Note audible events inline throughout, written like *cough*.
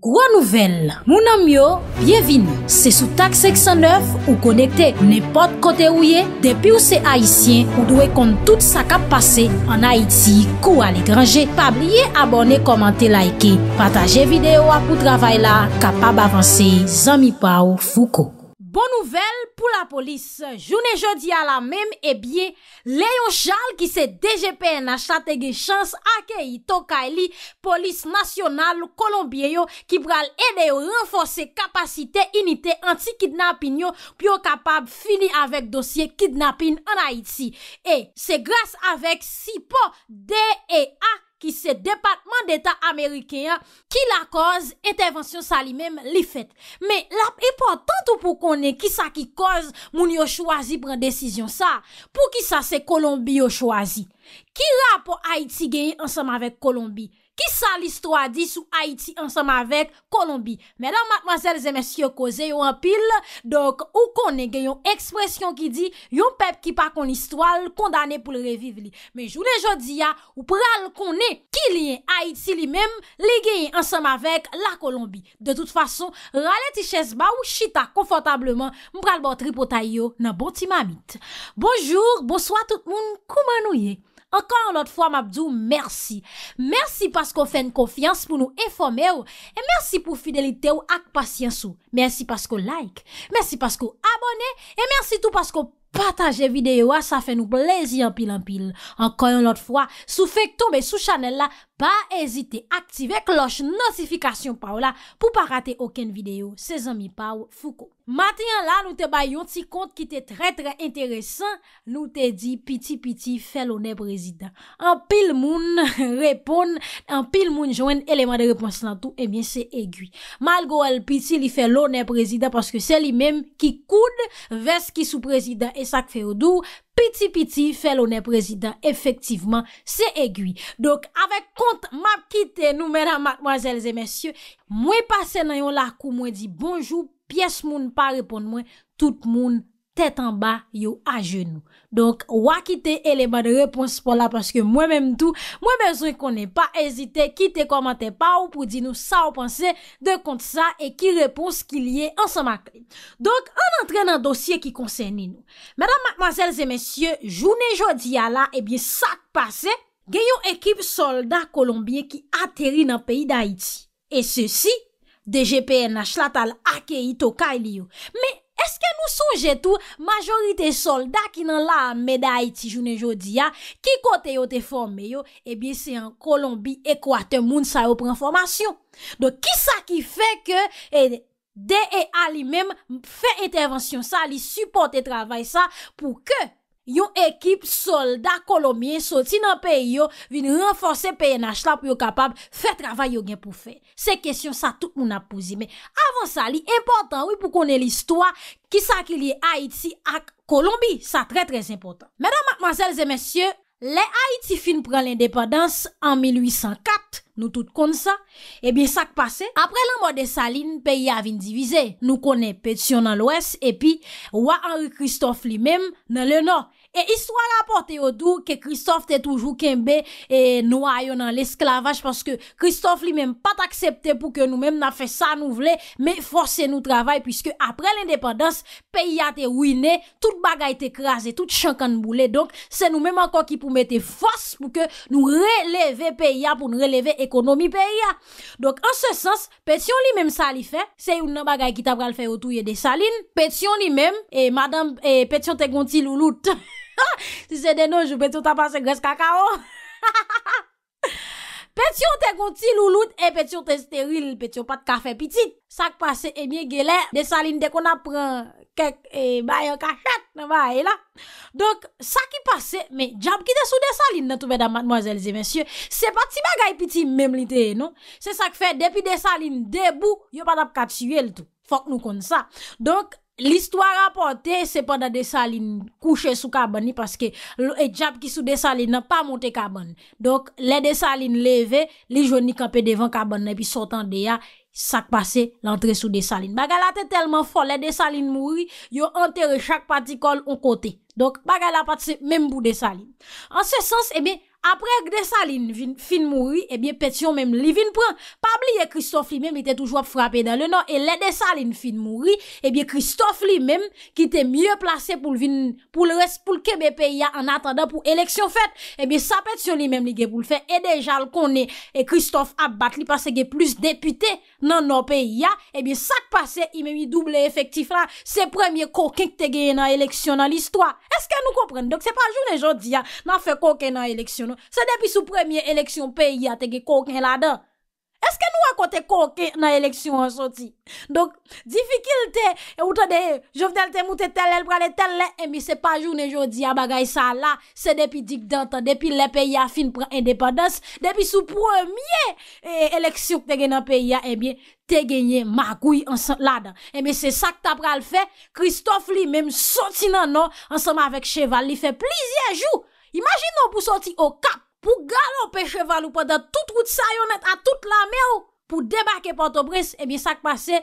Gwa nouvel, mounan myo, byevini. Se sou tak 609 ou konekte nepot kote ouye, depi ou se Haitien ou dwe kont tout sa kap pase an Haiti kou alekranje. Pabliye abone, komante, laike, pataje videyo apou travay la, kapab avanse, zami pa ou fuko. Bon nouvel pou la polis, joun e jodi a la mem e bie, leyon chal ki se DGPN achatege chans ake ito kaili e polis nasyonal kolombiyo ki pral ede yo renfose kapasite inite anti-kidnapinyo pyo kapab fini avek dosye kidnapin an Haiti. E se gras avek SIPO DEA ki se Depatman d'Etat Amerikean ki la koz intervensyon sa li mem li fet. Me, la e portantou pou konen ki sa ki koz moun yo chwazi pren desisyon sa, pou ki sa se Kolombi yo chwazi. Ki rap pou Haiti geye ansam avèk Kolombi? Kisa li stwa di sou Haiti ansem avek Kolombi? Medan matmazel zemes yo koze yo anpil, dok ou konen gen yon ekspresyon ki di, yon pep ki pa koni stwa l kondane pou l reviv li. Me jounen jodi ya, ou pral konen ki liyen Haiti li menm, li gen yon ansem avek la Kolombi. De tout fason, raleti ches ba ou chita konfortableman, mpral botri potay yo nan boti mamit. Bonjour, bonsoi tout moun, kouman nou ye? Ankan anot fwa mabdou, mersi. Mersi paskou fè n konfians pou nou eforme ou. E mersi pou fidelite ou ak pasyens ou. Mersi paskou like. Mersi paskou abone. E mersi tou paskou... Pataje videyo a, ah, sa fe nou plezi anpil anpil. Anko yon lot fwa, sou fek tombe sou chanel la, pa ezite aktive kloche notifikasyon pa ou la, pou pa rate oken videyo, se zami pa ou fuko. Matyen la nou te bayon ti kont ki te tre tre enteresan, nou te di piti piti felone prezident. Anpil moun *laughs* repon, anpil moun jwen eleman de repons nan tou, e eh myen se egui. Malgo el piti li felone prezident, paske se li mem ki koud, ves ki sou prezident, sak fe odou, piti piti, fel one prezident, efektivman, se egui. Dok, avek kont map kite nou menan, mademoiselles et messieurs, mwen pase nan yon lakou, mwen di bonjou, piyes moun pa repon mwen, tout moun tèt an ba yo a jenou. Donk, wakite eleman de repons pou la, paske mwen menm tou, mwen bezon konen pa ezite, kite komante pa ou pou di nou sa ou panse de kont sa, e ki repons ki liye ansan makli. Donk, an antren nan dosye ki konsen ni nou. Mèdam, mademazèlze, mèsyè, jounè jodi ya la, ebyen sak pase, gen yon ekip soldat kolombien ki aterri nan peyi d'Haïti. E se si, de GPN na chlatal ake ito kaili yo. Mè, Eske nou sonje tou, majorite soldat ki nan la meday ti jounen jodi ya, ki kote yo te formeyo, ebi eh se an Kolombi, Ekwate, Mounsa yo pren formasyon. Don ki sa ki fe ke eh, DEA li menm fe intervensyon sa, li supporte travay sa pou ke... yon ekip soldat kolombien soti nan peyo vin renfonse PNH la pou yo kapab fè travay yo gen pou fè. Se kesyon sa tout nou na pouzi. Mais avan sa, li important wè pou konen l'istwa ki sa ki li Haiti ak Kolombie. Sa trè trè important. Mèdame, mademoiselles et messieurs, Le Haïti fin pran l'indepadans an 1804, nou tout kon sa, ebyen eh sak pase. Apre l'an mò de Saline, peyi avin divize. Nou konen Petion nan l'Ouest, epi, wwa Henry Christophe li mem nan le Nord. E istwa rapote odou ke Christophe te toujou kembe E nou ayon nan l'esklavaj Paske Christophe li menm pat aksepte Pou ke nou menm nan fe sa nou vle Me force nou travay Piske apre l'indepadans Peiya te ouine Tout bagay te krasen Tout chankan boule Donk se nou menm anko ki pou mette fos Pou ke nou releve peiya Pou nou releve ekonomi peiya Donk an se sens Petion li menm sa li fe Se yon nan bagay ki ta pral fe O tou ye de saline Petion li menm E madame e Petion te gonti louloute *laughs* *laughs* Si se denonj ou peti ou ta pase gres kakao *laughs* Peti ou te konti loulout E peti ou te steril Peti ou pat kafe pitit Sak pase e mye geler Desaline dekona pran kek E bayan kachat e Donk sak i pase Me djab ki de sou desaline Se pati bagay pitit Mem li te e non Se sak fe depi desaline debou Yo pat ap katyuel Donk L'histoire a porté, se pa da desaline kouche sou kabani paske e djab ki sou desaline nan pa monte kabani. Donk, le desaline leve, li jouni kampe devan kabani nan pi sotan de ya, sak pase l'entre sou desaline. Bagala te telman fol, le desaline mouri, yo antero chak patikol on kote. Donk, bagala patse menm bou desaline. An se sens, ebe, eh apre gde sa lin fin mouri, e eh bie petyon menm li vin pran. Pabli e Kristof li menm ite toujwa pfrape dan le nan, e le de sa lin fin mouri, e bie Kristof li menm ki te mye plase pou l kebe pe ya an atanda pou eleksyon fet, e bie sa petyon li menm li ge pou l fe, e deja l konen e Kristof ap bat li pase ge plus depute nan nan pe ya, e bie sak pase ime mi double efektif la, se premye koken te geye nan eleksyon nan listwa. Eske nou kompren? Dok se pa joun le jodi ya, nan fe koken nan eleksyon nan, Se depi sou premye eleksyon peyi ya te gen koken la dan Eske nou akote koken nan eleksyon an soti Donk, difikilte e Ou tade, jovdel te moute tel el prale tel le Emi se pa jounen jodi ya bagay sa la Se depi dikdata, depi le peyi ya fin pran independans Depi sou premye e, eleksyon te gen nan peyi ya Emi te genye magouy an soti la dan Emi se sak ta pral fe Kristof li menm soti nan an Anseman avek Cheval li fe plizien jou Imagin nou pou soti o kap, pou galon pe cheval ou pa da tout kout sayonet a tout la me ou, pou debake Port-au-Bresse, ebye eh sak pase,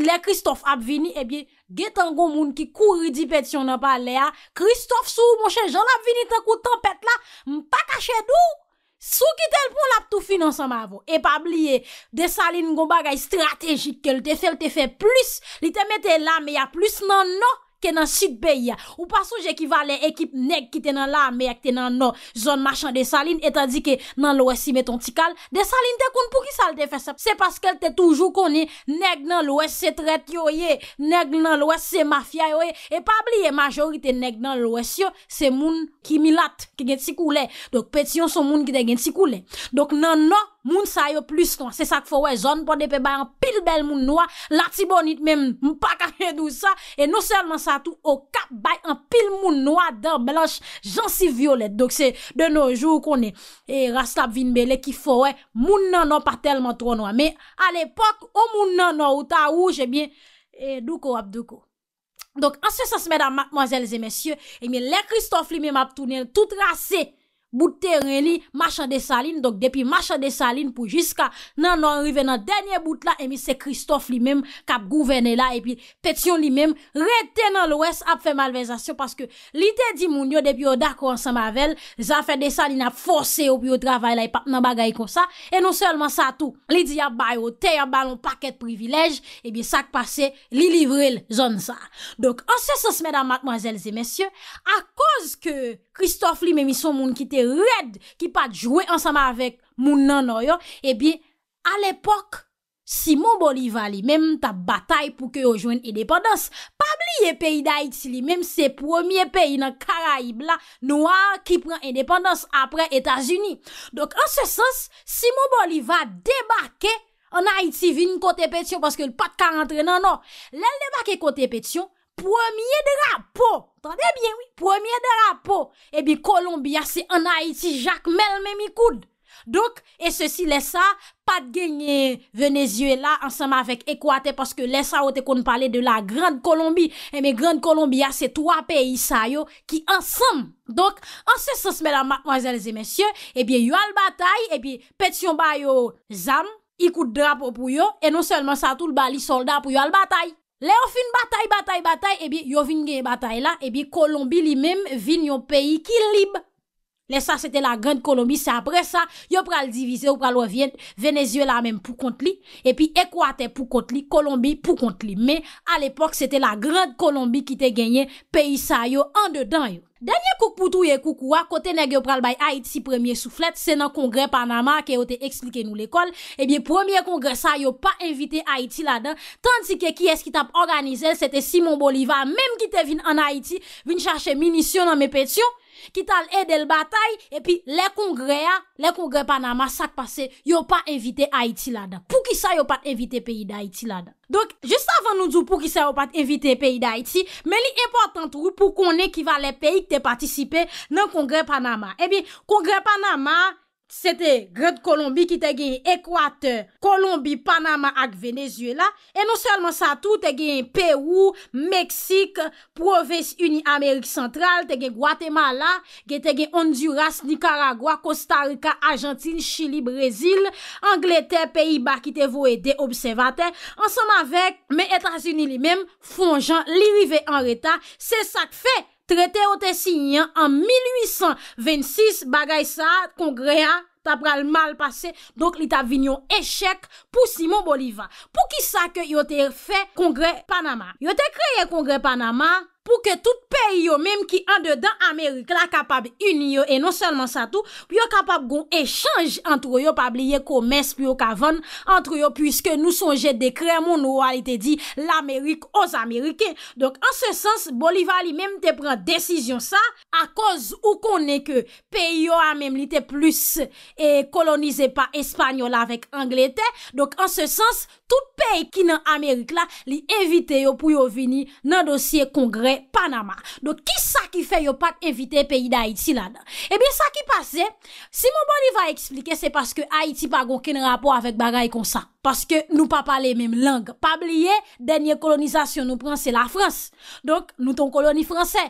le Christophe ap vini, ebye eh getan goun moun ki kouri di pet si yon an pa le a, Christophe sou, monshe, jol ap vini ten kout tempet la, mpa kache dou, sou ki tel pou lap tou finan sa ma avon. E pa bliye, de salin goun bagay strategik ke lte fe lte fe plus, li te mette la me ya plus nan nan, Ke nan syt beya. Ou pasouje ekivalen ekip neg ki tenan la. Me ak tenan nan zon machan de salin. Etan di ke nan lwes si meton tikal. De salin de kon pou ki sal de fese. Se paske el te toujou koni. Neg nan lwes se tret yo ye. Neg nan lwes se mafya yo ye. E pabliye majorite neg nan lwes yo. Se moun ki milat. Ki gen tsi koule. Dok petyon son moun ki te gen tsi koule. Dok nan nan. Moun sa yo plus nan, se sa k fowe zon, pwede pe bay an pil bel moun nwa, la ti bonit men mpaka gen dou sa, e nou selman sa tou, o kap bay an pil moun nwa dan belanj jansi violet. Dok se de nou jou konen, e rastap vinbele ki fowe, moun nan nan pa telman tro nwa. Me al epok, o moun nan nan, ou ta ou, je bie, e douko ap douko. Dok an se sa semedan, mademoiselles et messieurs, e eh mi lè Christophe li mi map tounen, tout rase, Bout terren li, machan de saline Dok depi machan de saline pou jiska Nan nan rive nan denye bout la Emi se Christophe li mem kap gouvene la Epi Petion li mem rete nan lwes ap fe malvezasyon Paske li de di moun yo depi o dakou ansan mavel Zafen de saline ap force ou pi o travay la E pap nan bagay kon sa E non selman sa tou Li di ap bayote, ap balon paket privilej Ebi sak pase li livre l zon sa Dok anses se semedan mademoiselles et messieurs A koz ke... Christophe li men mi son moun ki te red, ki pat jwè ansama avèk moun nan oryon, e eh bi, al epok, Simon Bolivar li men ta batay pou ke yo jwen indépendans. Pabli ye peyi d'Haïti li men, se promye peyi nan Karaib la, Nouar ki pran indépendans apre Etats-Unis. Donk an se sens, Simon Bolivar debake an Haïti vin kote petyon paske l pat ka rentre nan or. Lèl debake kote petyon, promye drapo, Tande bien, oui, premier drapeau, ebi eh Kolombiya se an Haiti, Jacques Melmé mi koud. Dok, e se si lè sa, pat genye Venezuela ansam avèk Ekwate, paske lè sa wote kon pale de la grande Kolombi. Emi, eh grande Kolombiya se 3 peyi sa yo ki ansam. Dok, ansè sens mè la, mademoiselles et messieurs, ebi eh yo al batay, ebi petyon ba yo zam, ikoud drapeau pou yo, e non selman sa tout bali soldat pou yo al batay. Le ou fin batay, batay, batay, ebi yo vin gen batay la, ebi Kolombi li men vin yo peyi ki lib. Lè sa, se te la grand Kolombi, se apre sa, yo pral divise, yo pral wavyen, Venezuela men pou kont li, epi Ekwate pou kont li, Kolombi pou kont li. Men, al epok, se te la grand Kolombi ki te genyen, peyi sa yo, an dedan yo. Danyan kouk poutou ye kouk wak, kote neg yo pral bay Haiti premier soufflet, se nan kongre Panama, ke eh yo te ekslike nou l'ekol, ebyen premier kongre sa yo pa invite Haiti la den, tan si ke ki es ki tap organize, se te Simon Bolivar, menm ki te vin an Haiti, vin chache minisyon nan me petyon, Ki tal e del batay E pi le kongre ya Le kongre Panama sak pase Yo pa evite Haiti la da Pou ki sa yo pat evite peyi de Haiti la da Donk, jist avan nou djou pou ki sa yo pat evite peyi de Haiti Men li important rou pou konen Ki va le peyi ki te patisipe Nan kongre Panama E bi, kongre Panama Se te Grede Kolombi ki te genye Ekwate, Kolombi, Panama ak Venezuela E non selman sa tou te genye Peru, Meksik, Proves Uni Amerik Sentral, te genye Guatemala Ge te genye Honduras, Nicaragua, Costa Rica, Argentine, Chile, Brazil, Angleterre, Pays-Bas ki te voe de observate Ansem avèk, men Etats-Unis li mèm fonjan li rive an reta, se sak fe! Trete o te signan an 1826, bagay sa, kongre an, ta pral mal pase, donk li ta vin yon eshek pou Simon Bolivar. Pou ki sa ke yo te fe kongre Panama? Yo te kreye kongre Panama? pou ke tout peyo menm ki an de dan Amerik la kapab unyo e non selman sa tou, pou yo kapab gon echange antro yo pa bliye kou mesk pou yo kavon antro yo puisque nou son jet de kremon nou alite di l'Amerik os Amerike. Dok an se sens, Bolivar li menm te pren desisyon sa a koz ou konen ke peyo a menm lite plus e kolonize pa Espanyol avek Anglete. Dok an se sens, tout pey ki nan Amerik la li evite yo pou yo vini nan dosye kongre Panama. Don, ki sa ki fe yo pat evite peyi da Haiti la dan? Ebyen, eh sa ki pase, si moun boni va eksplike, se paske Haiti pa goun ken rapo avèk bagay kon sa. Paske nou pa pale mèm lang. Pa bliye denye kolonizasyon nou pranse la France. Don, nou ton koloni franse.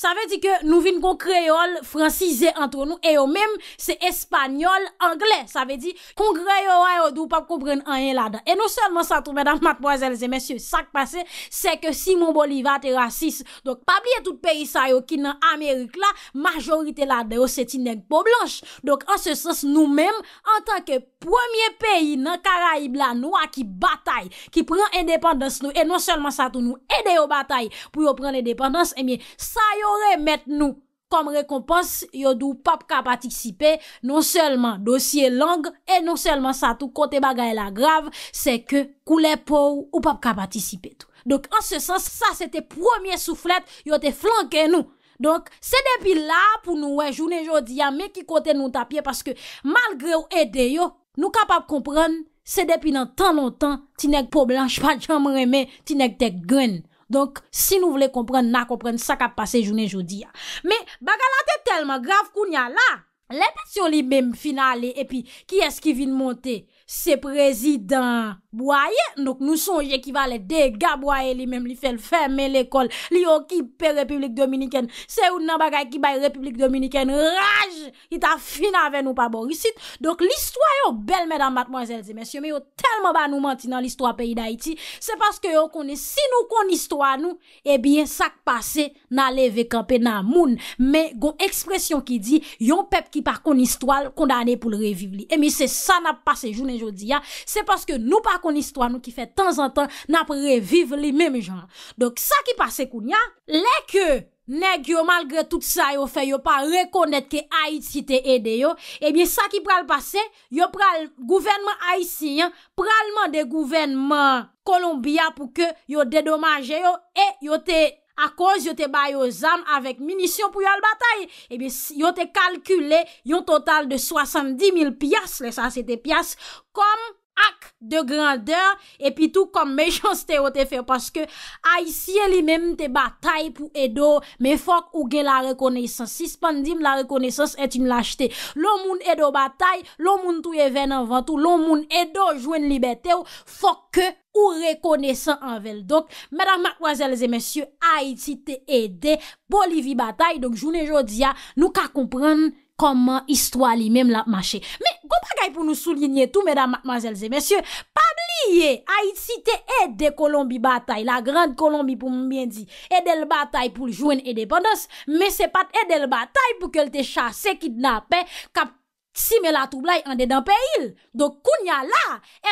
Sa ve di ke nou vin kon kreyol fransize entro nou e yo menm se espanyol angle. Sa ve di kon kreyol an yo dou pa koubren an yon lada. E nou selman sa tou, medan matboazelze, mensyou, sak pase, se ke Simon Bolivar te rasis. Dok, pa blye tout peyi sa yo ki nan Amerik la, majorite lade yo se ti neg po blanche. Dok, an se sens nou menm, an tanke pwemye peyi nan Karaib la, nou a ki batay, ki pren endependens nou, e nou selman sa tou nou edè yo batay pou yo pren endependens, e miye, sa yo, Ou remet nou kom rekompans yo do non non ou pap kap atisipe non selman dosye lang e non selman sa tou kote bagay la grav se ke koule pou ou pap kap atisipe tou. Donk an se sens sa se te promye souflet yo te flanke nou. Donk se depi la pou nou wejounen jodi ya me ki kote nou tapye paske malgre ou ede yo nou kapap kompran se depi nan tan non tan ti nek pou blanj pa chanm reme ti nek tek gren. Donk, si nou vle kompren, na kompren sa ka pase jounen joudi ya. Me, bagalate telman, grav koun ya la. Le petyon li bem finali, epi, ki eski vin monte? Se prezidant. bouaye, nouk nou sonje ki valet de gabouaye li menm li fel fèmè l'ekol, li yo ki pe Republik Dominiken se ou nan bagay ki bay Republik Dominiken, raj, it a fin avè nou pa borisit, donc l'histoire yo bel mèdame matmoizèlzi mèsyèmè yo telman ba nou manti nan l'histoire peyi eh d'Haïti, se paske yo konè si nou konè histoire nou, ebyen sak pase nan leve kampè nan moun mè go ekspresyon ki di yon pep ki par konè histoire kondane pou l'reviv li, ebyen eh se sa nan pase jounen jodi ya, se paske nou pa kon istwa nou ki fè tan zan tan nan pou reviv li mèm jan. Dok sa ki pase kou nya, leke neg yo malgre tout sa yo fè, yo pa rekonèt ke Haiti te edè yo, ebyen sa ki pral pase, yo pral gouvenman Haitien, pralman de gouvenman Kolombia pou ke yo dedomaje yo, e yo te a koz yo te bay yo zan avèk minisyon pou yo al batay, ebyen yo te kalkule yon total de 70.000 pias, le sa se te pias, kom... Ak de grandeur, epi tou kom mechans te o te fe, paske Haitie li menm te batay pou edo, me fok ou gen la rekonesans. Si span dim, la rekonesans eti m lachete. Loun moun edo batay, loun moun tou ye ven anvantou, loun moun edo jwen libetew, fok ke ou rekonesan anvel. Dok, medan makwazelze, monsye, Haitie te ede, boli vi batay, donk joun e jodi ya, nou ka komprenn, Koman istwa li menm la mache? Me, kon pa gay pou nou soulinye tou, medan, madem, madem, zelze, mensyen, pa liye, a iti te e de Kolombi batay, la grande Kolombi pou mwen di, e del batay pou ljouen e depondens, me se pat e del batay pou ke lte chase, kidnapen, kap si me la troublai ande dan pe il. Dok, kounya la,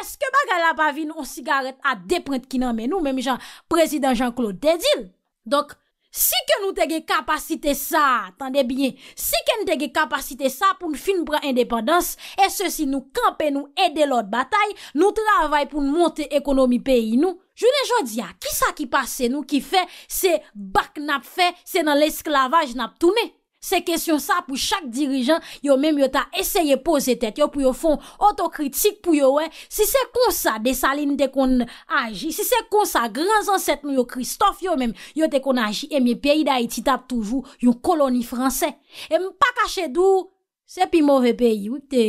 eske ba gay la pa vi nou on sigaret a deprent ki nan men nou, men mi jan, prezident Jean-Claude Dedil. Dok, Si ke nou tege kapasite sa, tande bien, si ke nou tege kapasite sa pou nou fin pran indepadans, e se si nou kampe nou ede lot batay, nou travay pou nou monte ekonomi peyi nou, jounen joun diya, ki sa ki pase nou ki fe, se bak nap fe, se nan l esklavaj nap toume. Se kesyon sa pou chak dirijan, yo menm yo ta eseye pose tet, yo pou yo fon otokritik pou yo we. Si se kon sa desaline te kon anji, si se kon sa gran zanset nou yo Kristof yo menm, yo te kon anji, eme peyi da iti tap toujou yon koloni franse. E mpa kache dou, se pi mwove peyi, ou te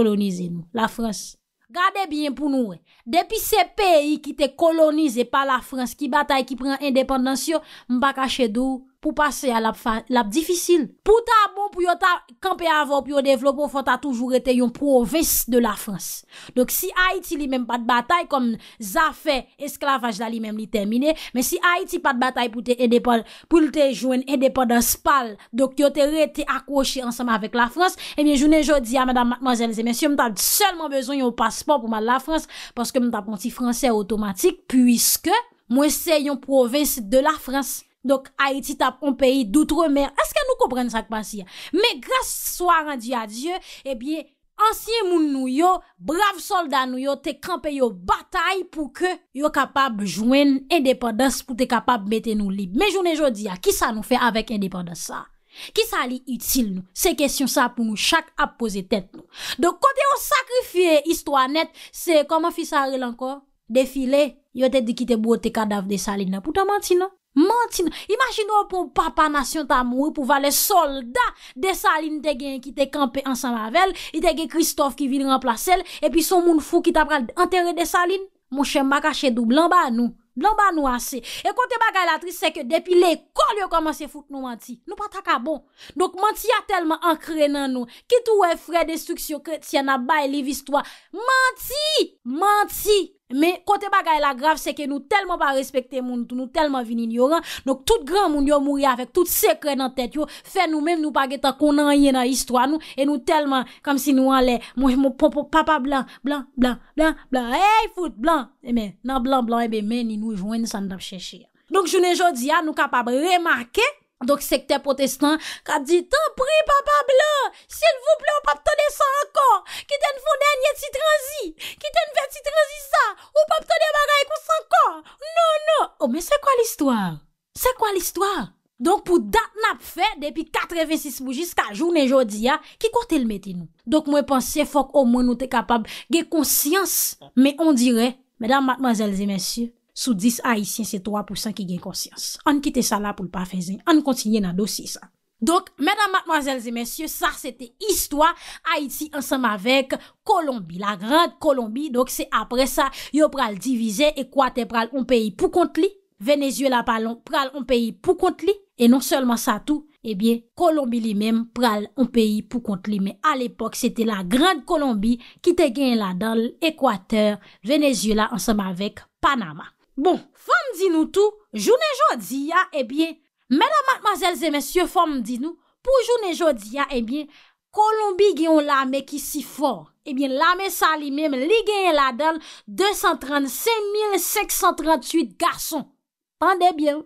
kolonize nou, la franse. Gade bien pou nou we, depi se peyi ki te kolonize pa la franse, ki batay ki pren independansyo, mpa kache dou, pou pase yon lab difisil. Pou ta bon pou yo ta kampe avon, pou yo devlopon, pou ta toujou rete yon provins de la Frans. Dok si Haiti li menm pat batay, kom zafè esklavaj la li menm li termine, men si Haiti pat batay pou te edepan, pou te jwen edepan dan spal, dok yo te rete akwoshe ansam avèk la Frans, e eh mi jounen jò di a mèdam manjèl zè, men si yo mwen ta selman bezon yon pasport pou man la Frans, paske mwen ta konti fransè otomatik, pwiske mwen se yon provins de la Frans. Donk, Haiti tap an peyi doutre mer. Eske nou kompren sa k pasi ya? Me, gras swa randi a Diyo, e bie, ansye moun nou yo, brave solda nou yo, te kampe yo batay pou ke yo kapab jwen indepandans pou te kapab mette nou lib. Me, jounen jodi ya, ki sa nou fe avèk indepandans sa? Ki sa li yutil nou? Se kesyon sa pou nou chak ap pose tèt nou. Donk, kote yo sakrifye, histwa net, se, koman fi sa rel ankor? Defile, yo te di ki te bote kadaf de salina pou ta manti nou. Manti nan, imajin nou pou papa nasyon ta mou, pou valè soldat de Saline te gen yon ki te kampe ansan mavel, yon te gen Christophe ki vin remplase el, epi son moun fou ki ta pral enterre de Saline, mou chen baka chedou, blan ba nou, blan ba nou ase. E konte baka yon atris se ke depi l'ekol yon komanse foute nou manti, nou pataka bon. Donk manti ya telman ankre nan nou, ki touwe fred destriksyon kret sien a bay le vistwa. Manti, manti. Men, kote bagay la grav se ke nou telman pa respekte moun tou, nou telman vini nyo ran, nouk tout gran moun nyo mouri avèk, tout sekre nan tèt yo, fe nou men nou pa geta konan ye nan histwa nou, e nou telman kam si nou anle, moun, moun, papa blan, blan, blan, blan, blan, hey, foute, blan, e eh men, nan blan, blan, e eh be men, ni nou y vwen san dam chèche ya. Nouk jounen jodi ya, nou kapab remarke, Dok sekte protestant, ka di, tan pri papa blan, sil vouple ou pap tade san akor, ki ten foun den yeti transi, ki ten veti transi sa, ou pap tade bagay kous akor. Non, non. O, men, se kwa l'histoire? Se kwa l'histoire? Donk pou dat nap fe, depi 4 evesis mou, jiska jounen jodi ya, ki kote l meti nou? Donk mwen panse fok o moun nou te kapab ge konsyans. Men, on dire, menan matmazelze mensyou, Sous 10 Haitien, se 3% ki gen konsyans. An kite sa la pou l pa fezen. An kontinye nan dosi sa. Donk, medan matmazelze mensyo, sa se te histwa. Haiti ansam avek Kolombi. La grande Kolombi. Donk se apre sa, yo pral divize. Ekwate pral on peyi pou kont li. Venezuela pral on peyi pou kont li. E non solman sa tou, ebyen, eh Kolombi li menm pral on peyi pou kont li. A l'epok, se te la grande Kolombi ki te gen la dan ekwater. Venezuela ansam avek Panama. Bon, fòm di nou tou, jounen jò di ya, ebyen, mèda matmazèl zè mèsyò fòm di nou, pou jounen jò di ya, ebyen, eh Kolombi gen yon lame ki si fòr. Ebyen, eh lame sa li mèm li gen yon ladan 235.538 garson. Pan debil,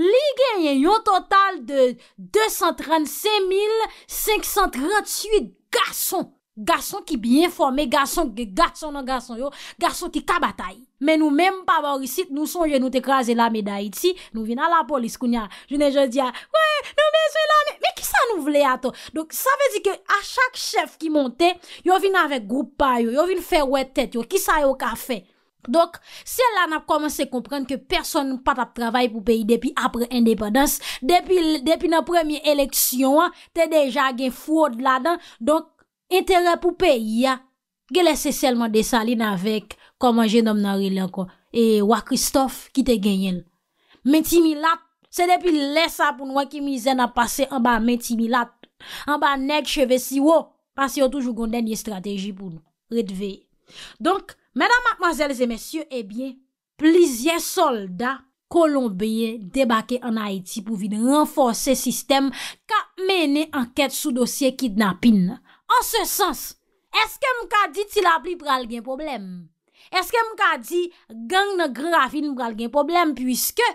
li gen yon total de 235.538 garson. Garson ki bi informe, garson ki gatson nan garson yo Garson ki kabatay Men nou menm pa ba orisit, nou sonje nou te kraze la meday iti Nou vina la polis kounya Jounen je diya, wè, nou menjwe lan Men ki sa nou vle ato Donk sa vezi ke a chak chef ki monte Yo vina vek groupa yo, yo vina fe wetet yo Ki sa yo ka fe Donk, se la nap komanse kompren Ke person nou patap travay pou peyi Depi apre independans Depi nan premiye eleksyon Te deja gen fwod ladan Donk Interè pou peyi ya, ge lese selman de salin avèk komanje nom nan rilè kon, e wak Christophe ki te genyen. Mènti mi lat, se depi lè sa pou nou wakimize nan pase an ba mènti mi lat, an ba neg cheve si wò, pase yo toujou gondè nye strategi pou nou, redve. Donk, mèdam akmazèlze mèsyè, ebyen, eh plizye solda kolombèye debake an Haiti pou vin renfose sistem ka mène anket sou dosye kidnapin nan. An se sens, eske mka di ti la pli pral gen problem? Eske mka di gang nan grafin pral gen problem? Puiske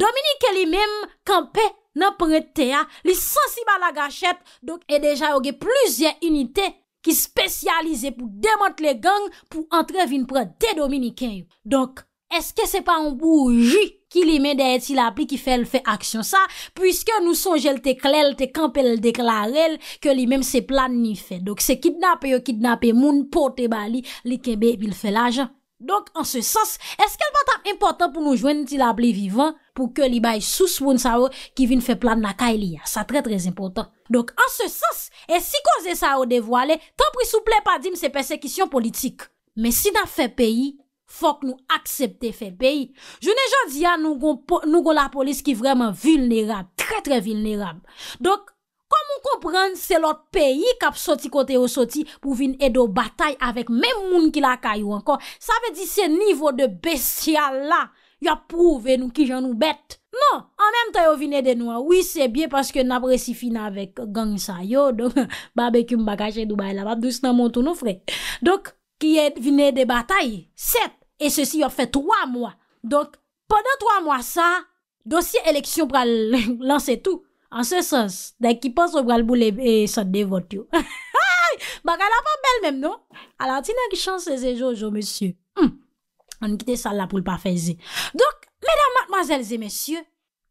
Dominike li mem kanpe nan prete ya, li sensi ba la gachet, dok e deja yoge pluzyen unitè ki spesyalize pou demote le gang pou antrevin prete Dominike. Donk. eske se pa an pou ju ki li men de eti la pli ki fel fe aksyon sa, pwiske nou sonjel te klel, te kampel de klarel, ke li men se plan ni fe. Dok se kidnape yo, kidnape moun, pote bali, li kebe bil fel ajan. Donk an se sens, eske l patan important pou nou jwen eti la pli vivan, pou ke li bay sous woun sa o, ki vin fe plan na ka ili e ya. Sa tre trez important. Donk an se sens, esi koze sa o devwale, tan pri souple pa dim se persekisyon politik. Men si na fe peyi, Fok nou aksepte fe peyi. Je ne jan di ya nou gon la polis ki vreman vulnerab. Tre tre vulnerab. Dok, komon kompren se lot peyi kap soti kote yo soti pou vin edo batay avèk mèm moun ki la kayou ankon. Sa ve di se nivou de besyal la. Ya prouve nou ki jan nou bet. Non, an mèm tay yo vine de nou. Oui, se bie paske nap resifina avèk gang sa yo. Don, *laughs* babè kyou mbagache duba e la bat. Dous nan montou nou fre. Dok, ki e vine de batay. Set. E se si yo fe 3 mwa. Donk, podan 3 mwa sa, dosye eleksyon pral lanse tout. An se sens, dek ki panso pral boule e sot de vot yo. Haay! Bakala pa bel menm non? Alantina ki chan se ze jojo, monsye. Hmm! An kite sal la pou l pa feze. Donk, medan matmazelze, monsye,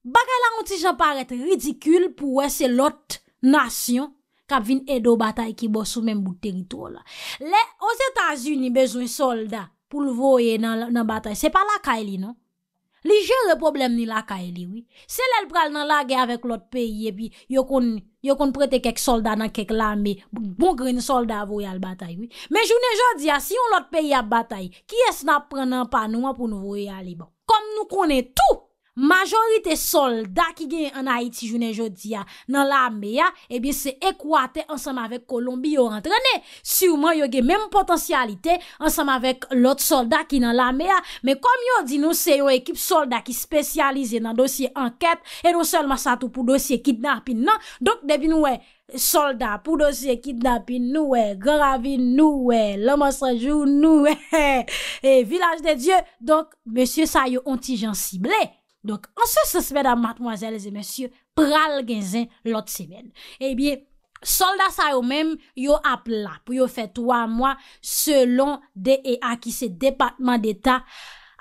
bakala an ti jan paret ridikul pou wè se lot nasyon kap vin edo batay ki bo sou menm bout teritor la. Le, os Etats-Unis bezwen solda. pou nou voye nan bataye. Se pa lakay li, nan? Li jere problem ni lakay li, oui. Se lèl pral nan lage avèk lòt peyi, epi, yò kon prete kek solda nan kek lambe, bon kren solda avoye al bataye, oui. Men jounè jò diya, si yon lòt peyi ap bataye, ki es nan pren nan panou an pou nou voye al li, bon. Kom nou konè tout, Majorite solda ki genye anayiti jounen jodia nan la mea, ebye eh se ekwate ansam avèk Kolombi yo rentrene. Souman yo genye menm potansyalite ansam avèk lot solda ki nan la mea, me kom yo di nou se yo ekip solda ki spesyalize nan dosye anket, e nou sel masato pou dosye kidnapin nan. Donk debi nou e solda pou dosye kidnapin nou e, gravi nou e, loman sajou nou e, e vilaj de Diyo, donk mesye sa yo ontijan sibley. Donk, anse se semen da matmwazel Zemensye pral genzen lot semen Ebyen, soldat sayo mem Yo ap la pou yo fe 3 mwa Selon DEA Ki se departman deta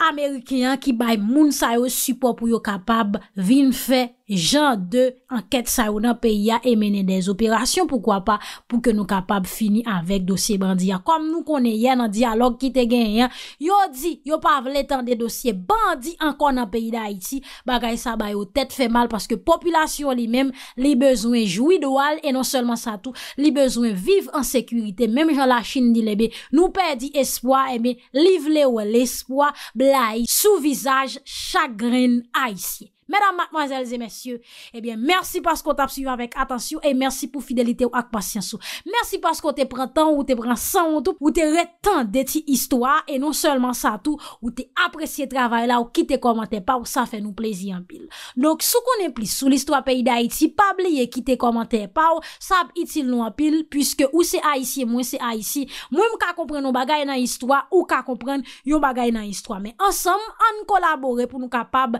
Amerikyan ki bay moun sayo Supo pou yo kapab vin fe Jan 2, anket sa ou nan peyi ya emene des operasyon. Poukwa pa pou ke nou kapab fini avèk dosye bandi ya. Kom nou konen yen nan diyalog ki te genyen. Yo di, yo pavle tan de dosye bandi ankon nan peyi da iti. Bagay sa bayo, tèt fè mal. Paske populasyon li mem, li bezwen joui do al. E non selman sa tou, li bezwen viv an sekurite. Mem jan la chini dile eh be, nou perdi espoi. Ebe, eh liv le ou l'espoi, blai, souvizaj, chagrin a iti. Madame, mademoiselles et messieurs, eh bien, merci parce qu'on t'a suivi avec attention et merci pour fidélité ou ak patience. Merci parce qu'on te prend tant ou te prend sans honte ou te retent des ti histoires et non seulement ça tout, ou te apprécier travail là ou qui te commentait pas ou ça fait nous plaisir en pile. Donc, sou konen plis, sou l'histoire pays d'Haïti, pa bléye ki te commentait pas ou sa ap itil nou en pile, puisque ou se haïsi et mwen se haïsi, mwen mou ka kompren nou bagay nan histoire ou ka kompren yon bagay nan histoire. Mais en somme, an kolabore pou nou kapab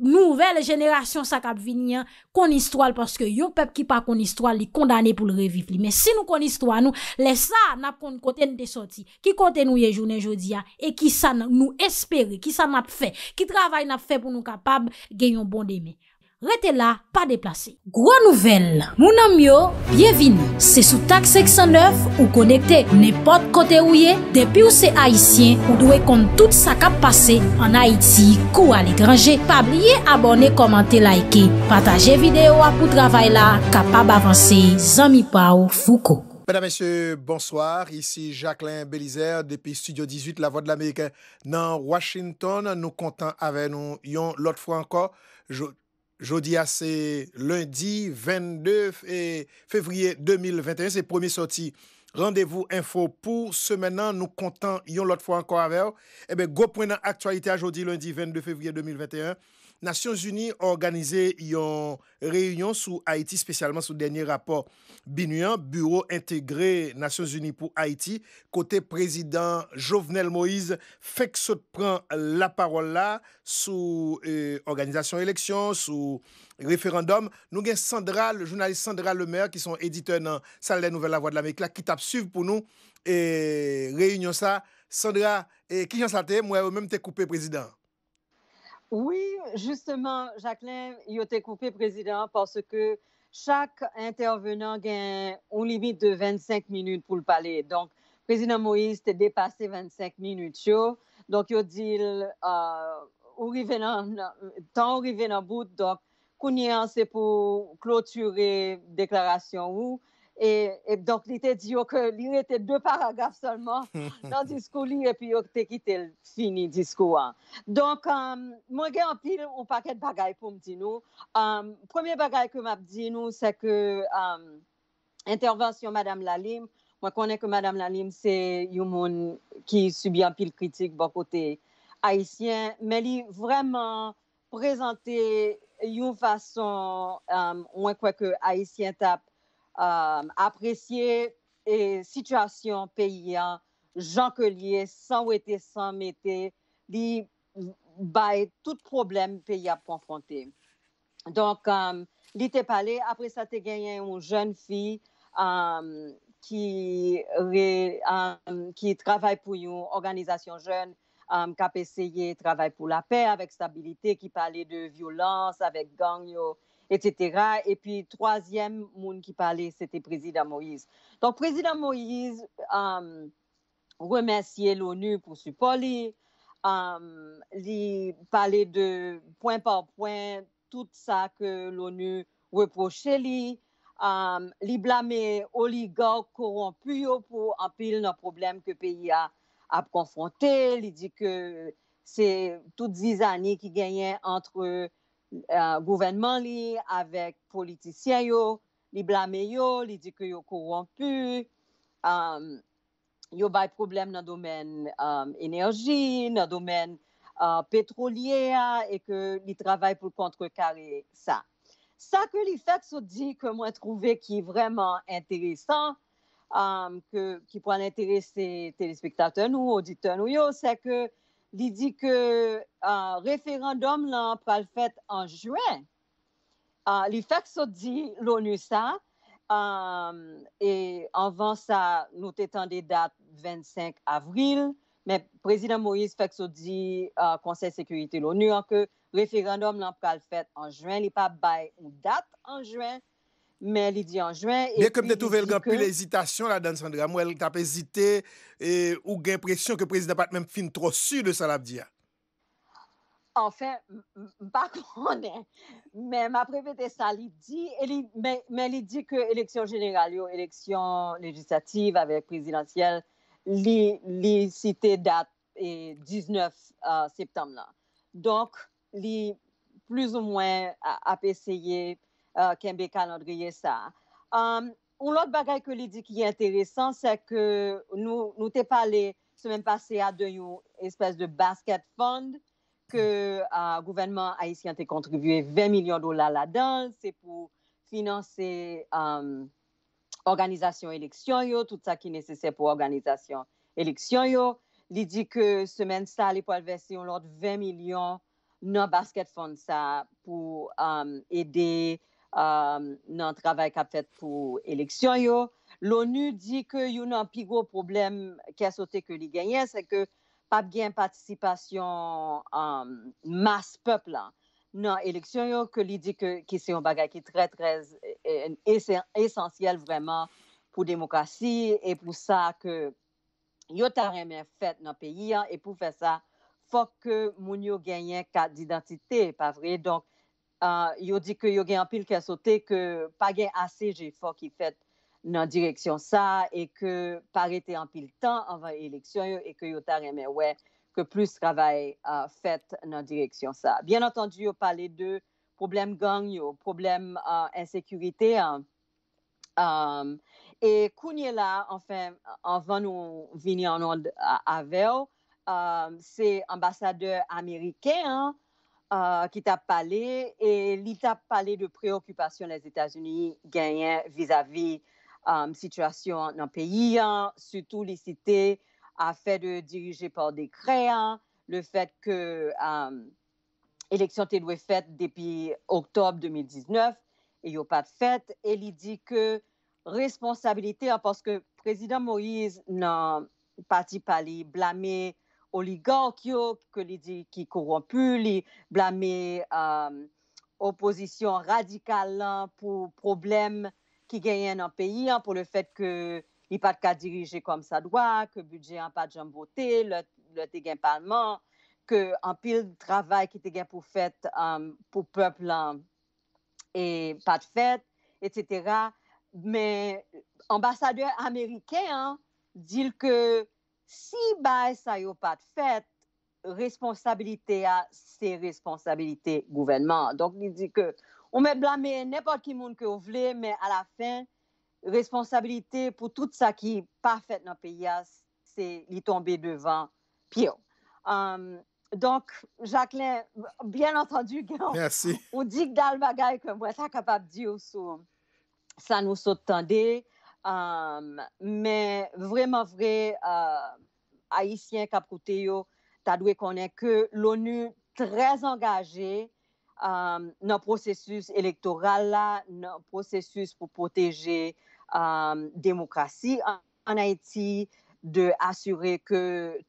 Nouvel jenerasyon sa kap vin nyan konistwal Paske yon pep ki pa konistwal li kondane pou l revif li Men si nou konistwal nou, lesa nap kon kote n de soti Ki kote nou ye jounen jodia E ki sa nou espere, ki sa nap fe Ki travay nap fe pou nou kapab genyon bonde men Rete la, pa deplase. Gwa nouvel, mounan myo, bienvin, se sou tak 609 ou konekte, ne pot kote ou ye, depi ou se Haitien, ou dwe kont tout sa kap pase, an Haiti, kou al ekranje, pa blye abone, komante, laike, pataje videyo apou travay la, kapab avanse, zami pa ou fuko. Pèna mèsyè, bonsoir, isi Jacqueline Belizer, depi Studio 18, la Voix de l'Amérique, nan Washington, nou kontan ave, nou yon lot fwa anko, jou... Jeudi, c'est lundi 22 février 2021. C'est premier sorti. Rendez-vous info pour ce maintenant. Nous comptons, une autre fois encore avec vous. Eh bien, go point l'actualité à aujourd'hui, lundi 22 février 2021. Nasyons Uni a organize yon reyunyon sou Haiti, spesyalman sou denye rapor binuyen, Bureau Integre Nasyons Uni pou Haiti, kote prezident Jovenel Moïse, fek se pren la parol la sou euh, organizasyon eleksyon, sou referandom. Nou gen Sandra, jounaliste Sandra Lemaire, ki son editeur nan Salè Nouvel La Voix de la Mekla, ki tap suv pou nou, e reyunyon sa. Sandra, ki jan sa te, mwen ou men te koupe prezident? Oui, justement, Jacqueline, il a été coupé président parce que chaque intervenant a une limite de 25 minutes pour le parler. Donc, président Moïse a dépassé 25 minutes. Donc, il a dit, le temps arrivé dans bout, donc, c'est pour clôturer déclaration et, donc, il était dit oh, que il était deux paragraphes seulement *laughs* dans le discours, et puis il oh, était fini le discours. Hein. Donc, euh, moi, j'ai pile un paquet de bagailles pour me dire nous. Euh, premier bagaille que m'a dit nous, c'est que l'intervention euh, intervention Madame Lalim, moi, je connais que Madame Lalim c'est une monde qui subit un pile critique bon côté haïtien, mais elle vraiment présenté une façon, moi, quoi que haïtien tape euh, apprécier et situation paysan, Jean Collier, sans ouété, sans mettre li bay tout problème pays à confronter. Donc, euh, te parlé, après ça, te gagné une jeune fille euh, qui, euh, qui travaille pour une organisation jeune euh, qui a essayé de travailler pour la paix avec stabilité, qui parlait de violence, avec gang, etc. Et puis, troisième monde qui parlait, c'était président Moïse. Donc, président Moïse remercie euh, remerciait l'ONU pour support. Um, euh, il parlait de point par point tout ça que l'ONU reprochait. lui. Euh, blâmait li blâmer corrompus pour un pile de problèmes que le pays a, à confronté. Il dit que c'est toutes ces années qui gagnent entre euh, gouvernement li, avec politiciens yo, blâment, ils yo, li dit que yo corrompu, euh, yo bay problème dans domaine euh, énergie, dans le domaine pétrolier hein, et que travaillent travaille pour contrecarrer ça. Ça que li fait ont dit que moi trouvé qui est vraiment intéressant que qui pourrait intéresser téléspectateurs nous, auditeurs nous, c'est que il dit que euh, le référendum n'a pas fèt fait en juin. Euh, li fèk l'ONU ça, euh, et e anvan sa nou des dates 25 avril, le président Moïse fèk sot Conseil de sécurité de l'ONU hein, référendum ke pas lan fait en juin, il li pas bay ou date en juin, mais elle dit en juin. Bien comme tu le grand plus l'hésitation la danse Sandra, moi elle hésité et ou l'impression que le président pas même fin trop sûr de ça l'a dit. Enfin, pas *laughs* qu'on mais ma prévété ça l'a dit, mais, mais elle dit que élection générale, ou élection législative avec présidentielle, l'a cité date 19 euh, septembre là. Donc, a plus ou moins a, essayé qu'un euh, kembe kalandriye ça. Um, autre lot que ke li di ki c'est se nous nou, nou te pale semen de de basket fund que le euh, gouvernement haïtien a contribué 20 millions de dollars là-dedans. C'est pour financer l'organisation élection. yo, tout ça qui est nécessaire pour l'organisation yo. L'idée que semaine semaine sa li pou alvesi 20 millions nan basket fund ça pour aider... Euh, nan travay kap fet pou eleksyon yo. L'ONU di ke yon nan pigou problem kesote ke li genyen, se ke pap gen patisipasyon euh, mas pepl nan eleksyon yo, ke li di ke ki se yon bagay ki tre tre e, e, e, esensyel vreman pou demokrasi, e pou sa ke yon taremen fet nan peyi, e pou fe sa fok ke moun yo genyen kat d'identite, pa vre, donk Euh, yo di ke yo gen anpil kesote ke pa gen ase jifo ki fet nan direksyon sa e ke parete anpil tan anvan eleksyon yo e ke yo tare men we ke plus travaye euh, fet nan direksyon sa. Bien antonji yo pale de problem gang yo, problem ensekurite. Euh, e kounye la, anvan nou vini anon aveo, se ambasadeur amerike an, Euh, qui t'a parlé, et lit t'a parlé de préoccupation des états unis gagnant vis à vis la euh, situation dans le pays. Hein. Surtout, surtout a fait de diriger par décret hein, le que que um, octobre fait depuis octobre 2019 n'y 2019, pas pas fait. Et il dit que responsabilité, hein, parce que le président Moïse parti pas pali blâmé oligarchio, que les dit qui corrompu, les blâmer euh, opposition radicale hein, pour problème qui gagnent dans pays, hein, pour le fait que il pas de diriger comme ça doit, que budget n'a pas de jambes voté, le, le parlement, que en pile travail qui était pour fait euh, pour peuple hein, et pas de fait, etc. Mais euh, ambassadeur américain dit que si ça sa yo fait, responsabilité à responsabilité responsabilités gouvernement. Donc, il dit que on met blâmer n'importe qui que vous voulez, mais à la fin, responsabilité pour tout ça qui n'est pas fait dans le pays, c'est lui tomber devant Pierre. Hum, donc, Jacqueline, bien entendu, *laughs* on dit que dans le ça capable de dire, ça nous s'entendait. men vreman vre euh, Haitien kap koute yo ta dwe konen ke l'ONU trez angaje nan prosesus elektoral la, nan prosesus pou poteje demokrasi an Haiti de asyre ke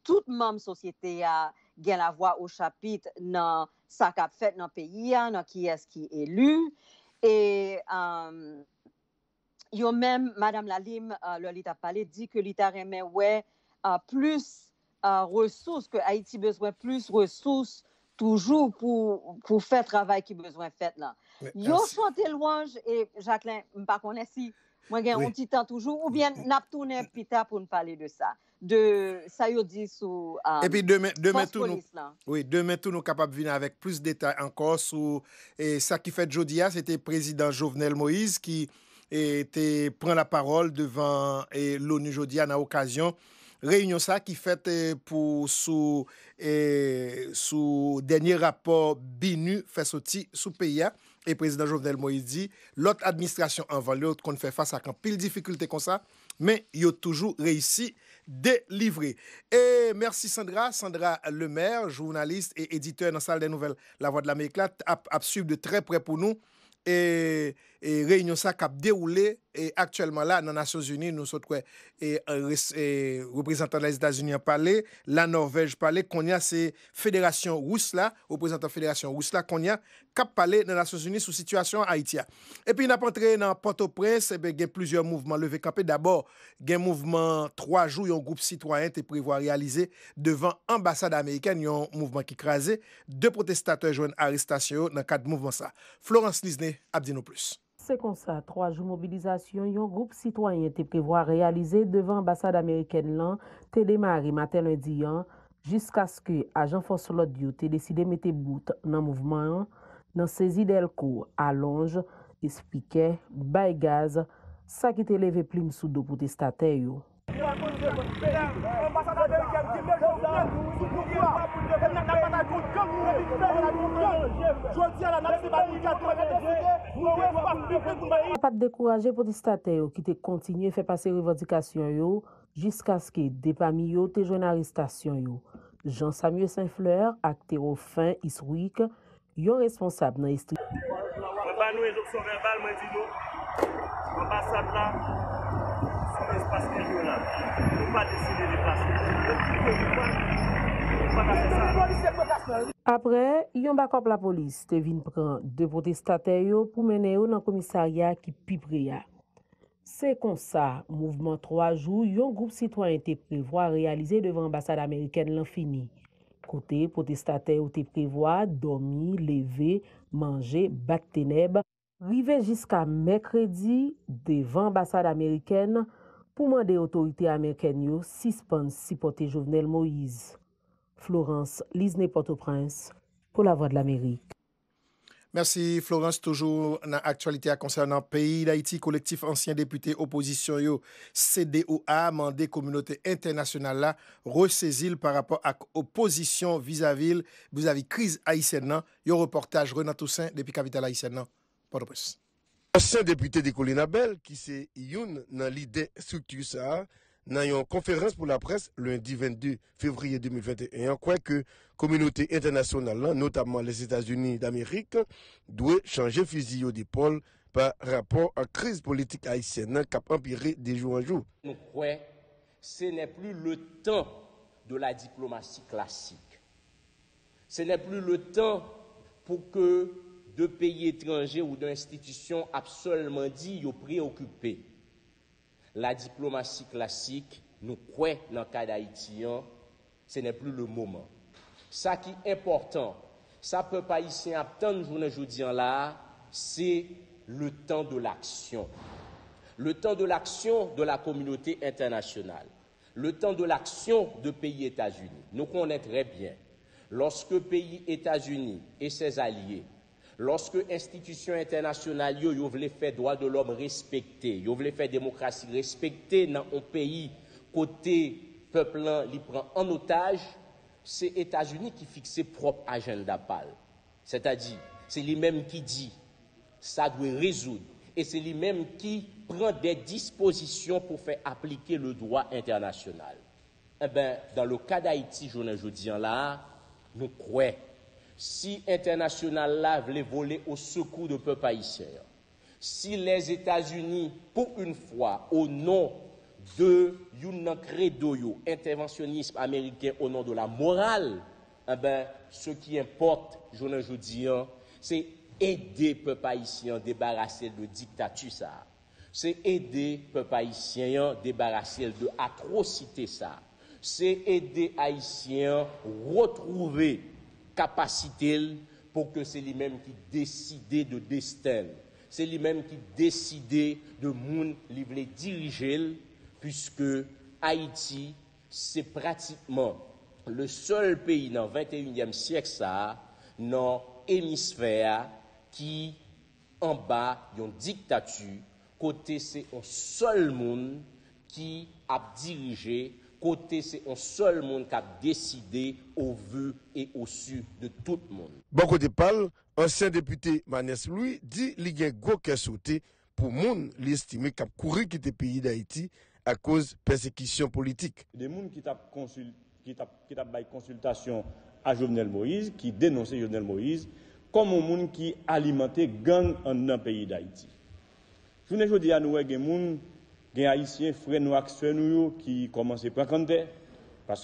tout mam sosyete ya gen la vwa ou chapit nan sa kap fet nan peyi ya, nan ki es ki elu e Yo même, Madame Lalim, euh, Lolita Palais, dit que l'État remet ouais, euh, plus euh, ressources, que Haïti besoin plus ressources toujours pour, pour faire travail qui besoin fait là. Mais, yo chanté louange et Jacqueline, pas si moi j'ai un petit temps toujours ou bien n'a tourné Pita pour nous parler de ça. De ça yo dit sous euh, Et puis demain demain tout nous Oui, demain tout nous capable venir avec plus de détails encore sur et ça qui fait Jodia, hein, c'était président Jovenel Moïse qui E te pren la parol devan e l'ONU jodi an a okasyon. Reunyon sa ki fete pou e, sou denye rapor binu fesoti sou peya. E prezident Jovenel Moïse di, lot administrasyon an van l'ot kon fè fasa kan pil difikultè kon sa, men yo toujou reysi de livre. E mersi Sandra, Sandra Lemaire, jounaliste e editeur nan sal de nouvel La Voix de l'Amérique, ap sub de tre pre pou nou. E... E Reunyon sa kap deroule et actuellement la nan Nasyon Zuni nou sot kwe e, e, reprezentant la Nasyon Zuni a pale, la Norvej pale konya se federation Roussla, reprezentant federation Roussla konya kap pale nan Nasyon Zuni sou sitwasyon Haitia. E pi na pantre nan Ponto Prince gen plouzyon mouvman leve kapè. Dabor gen mouvman Troajou yon goup sitwoyen te privwa realize devan ambasade Amerikan yon mouvman ki krasè. De protestatoye jwen arrestasyon nan kat mouvman sa. Florence Nizne, Abdino Plus. Se kon sa, 3 jou mobilizasyon, yon group sitwanyen te pevoa realize devan ambasade Ameriken lan, te demari maten lindiyan, jiska sku ajan fos lodyou te deside mete bout nan mouvman, nan sezi del kou, alonj, espike, bay gaz, sa ki te leve plim sou do pou te state yo. A pat dekouraje pou distate yo ki te kontinye fè pase revadikasyon yo Jiska skè depami yo te joun arrestasyon yo Jean-Samuel Saint-Fleur akte yo fin iswik yo responsab nan istri Apre, yon bakop la polis te vin pran de potestater yo pou mene yo nan komisarya ki pi priya. Se kon sa, mouvment 3 jou, yon goup sitwant te prevwa realize devan ambasade Ameriken lan fini. Kote potestater yo te prevwa, domi, leve, manje, bat teneb, rive jiska mekredi devan ambasade Ameriken pou mende otorite Ameriken yo sispan sipote jovenel Moise. Florence Lisney Port-au-Prince pour la Voix de l'Amérique. Merci Florence, toujours dans l'actualité concernant le pays d'Haïti, collectif ancien député opposition yo, CDOA, mandé communauté internationale là, ressaisit par rapport à opposition vis-à-vis Vous avez crise haïtienne. Yo reportage Renato Toussaint depuis capitale haïtienne. Port-au-Prince. Ancien député de Colina qui c'est Youn dans l'idée structure ça, Nan yon konferans pou la pres lundi 22 fevriye 2021, kwen ke kominote internasyonal lan, notabman les Etats-Unis d'Amerik, dwe chanje fiziyo di pol pa rapor a kriz politik Aysen nan kap empire di jou anjou. Non kwen se nen plou le tan de la diplomasy klasik. Se nen plou le tan pou ke de peyi etranje ou de institisyon ap solman di yo preokupi. la diplomatie classique, nous croyons dans le cas d'Haïtien, ce n'est plus le moment. Ça qui est important, ça peut pas ici attendre, je vous dis là, c'est le temps de l'action. Le temps de l'action de la communauté internationale. Le temps de l'action de pays États-Unis. Nous connaissons très bien. Lorsque pays États-Unis et ses alliés Lorske institisyon internasyonal yo yo vle fe doal de l'om respekte, yo vle fe demokrasi respekte nan an peyi kote peplan li pran an otaj, se Etasuni ki fikse prop agenda pal. Se ta di, se li menm ki di, sa gwe rezoun, e se li menm ki pran de disposisyon pou fe aplike le doa internasyonal. E eh ben, dan lo ka da iti jounen joudiyan la, nou kwey. si international lave les voler au secours de peuple haïtien, si les États-Unis, pour une fois, au nom de un interventionnisme américain au nom de la morale, eh ben, ce qui importe, je ne vous dis, c'est aider peuple haïtien débarrasser de dictature ça. C'est aider peuple haïtien débarrasser de atrocité ça. C'est aider haïtien retrouver capacité pour que c'est lui-même qui décide de destin. C'est lui-même qui décide de monde il diriger, puisque Haïti, c'est pratiquement le seul pays dans le 21e siècle, ça, dans l'hémisphère, qui en bas une dictature, côté c'est le seul monde qui a dirigé côté c'est un seul monde qui a décidé au vu et au su de tout le monde. Bon côté parle, ancien député Manès Louis dit qu'il y a gros sauté pour monde l'estimé qui a couru quitter le pays d'Haïti à cause de persécution politique. Des gens qui ont fait qui consultation à Jovenel Moïse, qui dénoncé Jovenel Moïse comme un monde qui alimentait gang en un pays d'Haïti. Je vous dis à nous, des gens y Haïtiens, frè nou qui sè nou yo à parce prakande,